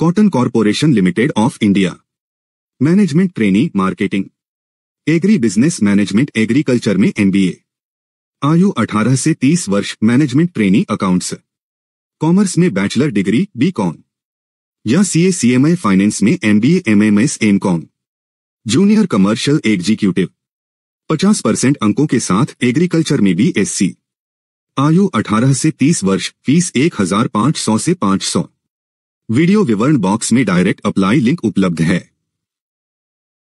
cotton Corporation Limited of India management trainee marketing agri business management agriculture में MBA आयु 18 से 30 वर्ष management trainee accounts commerce में bachelor degree B com या CA I finance में MBA MMS MCom junior commercial executive 50 percent अंकों के साथ एग्रीकल्चर में बी एस सी आयु 18 से 30 वर्ष फीस सौ से सौ वीडियो विवरण बॉक्स में डायरेक्ट अप्लाई लिंक उपलब्ध है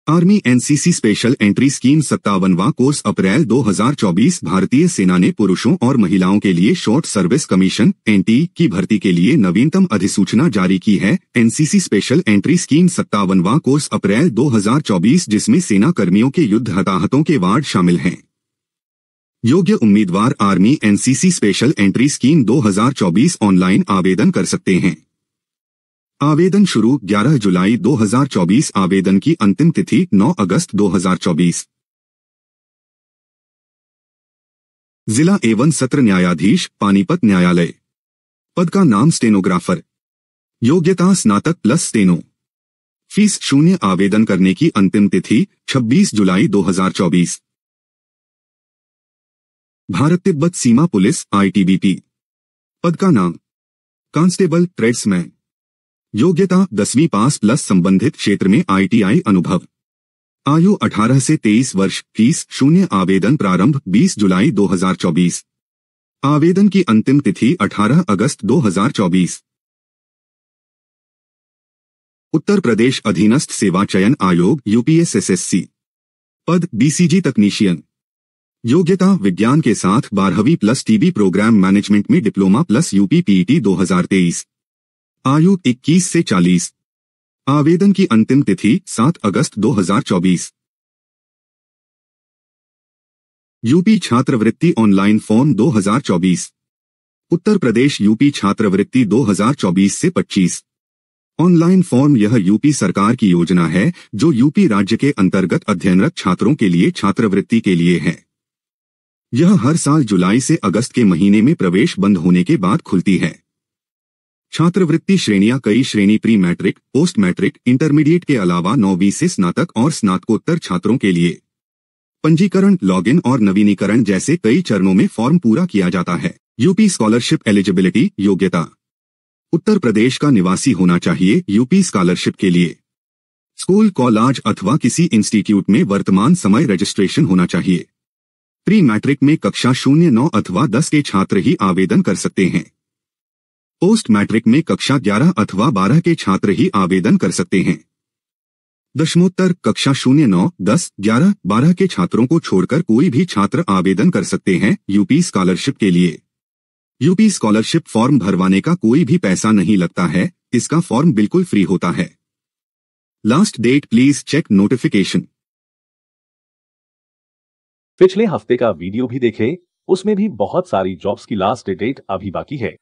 army NCC special entry scheme सत्तावनवा कोर्स अप्रैल 2024 भारतीय सेना ने पुरुषों और महिलाओं के लिए शॉर्ट सर्विस कमीशन एनटी की भर्ती के लिए नवीनतम अधिसूचना जारी की है एनसीसी स्पेशल एंट्री स्कीम सत्तावनवा कोर्स अप्रैल 2024 जिसमें सेना कर्मियों के युद्ध हताहतों के वार्ड शामिल हैं योग्य उम्मीदवार army NCC special entry scheme दो ऑनलाइन आवेदन कर सकते हैं आवेदन शुरू 11 जुलाई 2024 आवेदन की अंतिम तिथि 9 अगस्त 2024 जिला एवं सत्र न्यायाधीश पानीपत न्यायालय पद का नाम स्टेनोग्राफर योग्यता स्नातक प्लस स्टेनो फीस शून्य आवेदन करने की अंतिम तिथि 26 जुलाई 2024 भारत तिब्बत सीमा पुलिस आईटीबीपी पद का नाम कांस्टेबल ट्रेड्समैन योग्यता दसवीं पास प्लस संबंधित क्षेत्र में आईटीआई अनुभव आयु 18 से 23 वर्ष फीस शून्य आवेदन प्रारंभ 20 जुलाई 2024 आवेदन की अंतिम तिथि 18 अगस्त 2024 उत्तर प्रदेश अधीनस्थ सेवा चयन आयोग यूपीएसएसएससी पद बीसीजी तकनीशियन योग्यता विज्ञान के साथ बारहवीं प्लस टीबी प्रोग्राम मैनेजमेंट में डिप्लोमा प्लस यूपी पीईटी 2023 आयु 21 से 40 आवेदन की अंतिम तिथि 7 अगस्त 2024 यूपी छात्रवृत्ति online form 2024 Uttar Pradesh UP छात्रवृत्ति 2024 से 25 ऑनलाइन फॉर्म यह यूपी सरकार की योजना है जो यूपी राज्य के अंतर्गत अध्ययनरत छात्रों के लिए छात्रवृत्ति के लिए है यह हर साल जुलाई से अगस्त के महीने में प्रवेश बंद होने के बाद खुलती है छात्रवृत्ति श्रेणियां कई श्रेणी pre matric post matric intermediate के अलावा नौवीं से स्नातक और स्नातकोत्तर छात्रों के लिए पंजीकरण लॉगिन और नवीनीकरण जैसे कई चरणों में फॉर्म पूरा किया जाता है यूपी स्कॉलरशिप एलिजिबिलिटी योग्यता उत्तर प्रदेश का निवासी होना चाहिए यूपी स्कॉलरशिप के लिए स्कूल कॉलेज अथवा किसी इंस्टीट्यूट में वर्तमान समय रजिस्ट्रेशन होना चाहिए प्री मैट्रिक में कक्षा शून्य नौ अथवा दस के छात्र ही आवेदन कर सकते हैं पोस्ट मैट्रिक में कक्षा 11 अथवा 12 के छात्र ही आवेदन कर सकते हैं दशमोत्तर कक्षा शून्य नौ दस ग्यारह बारह के छात्रों को छोड़कर कोई भी छात्र आवेदन कर सकते हैं यूपी स्कॉलरशिप के लिए यूपी स्कॉलरशिप फॉर्म भरवाने का कोई भी पैसा नहीं लगता है इसका फॉर्म बिल्कुल फ्री होता है last date please check notification पिछले हफ्ते का वीडियो भी देखे उसमें भी बहुत सारी जॉब्स की लास्ट डेट अभी बाकी है